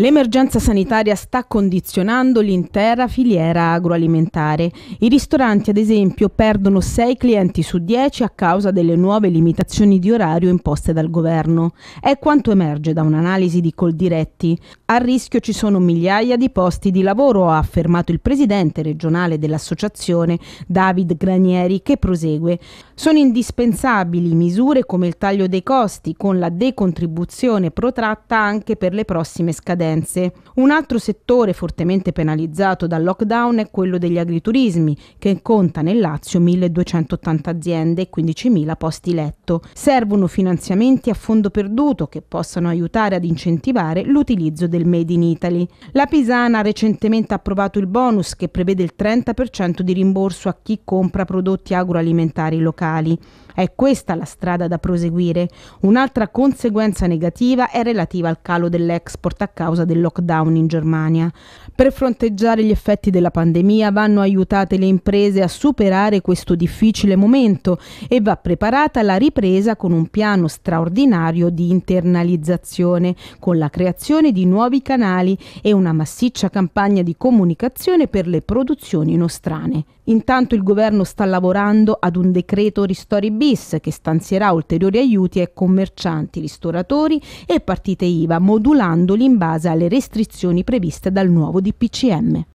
L'emergenza sanitaria sta condizionando l'intera filiera agroalimentare. I ristoranti, ad esempio, perdono 6 clienti su 10 a causa delle nuove limitazioni di orario imposte dal governo. È quanto emerge da un'analisi di Coldiretti. A rischio ci sono migliaia di posti di lavoro, ha affermato il presidente regionale dell'associazione, David Granieri, che prosegue. Sono indispensabili misure come il taglio dei costi, con la decontribuzione protratta anche per le prossime scadenze partenze. Un altro settore fortemente penalizzato dal lockdown è quello degli agriturismi, che conta nel Lazio 1280 aziende e 15.000 posti letto. Servono finanziamenti a fondo perduto che possano aiutare ad incentivare l'utilizzo del Made in Italy. La Pisana ha recentemente approvato il bonus che prevede il 30% di rimborso a chi compra prodotti agroalimentari locali. È questa la strada da proseguire. Un'altra conseguenza negativa è relativa al calo dell'export a causa del lockdown in Germania. Per fronteggiare gli effetti della pandemia vanno aiutate le imprese a superare questo difficile momento e va preparata la ripresa con un piano straordinario di internalizzazione, con la creazione di nuovi canali e una massiccia campagna di comunicazione per le produzioni nostrane. Intanto il governo sta lavorando ad un decreto ristori bis Bis che stanzierà ulteriori aiuti ai commercianti, ristoratori e partite IVA modulandoli in base alle restrizioni previste dal nuovo DPCM.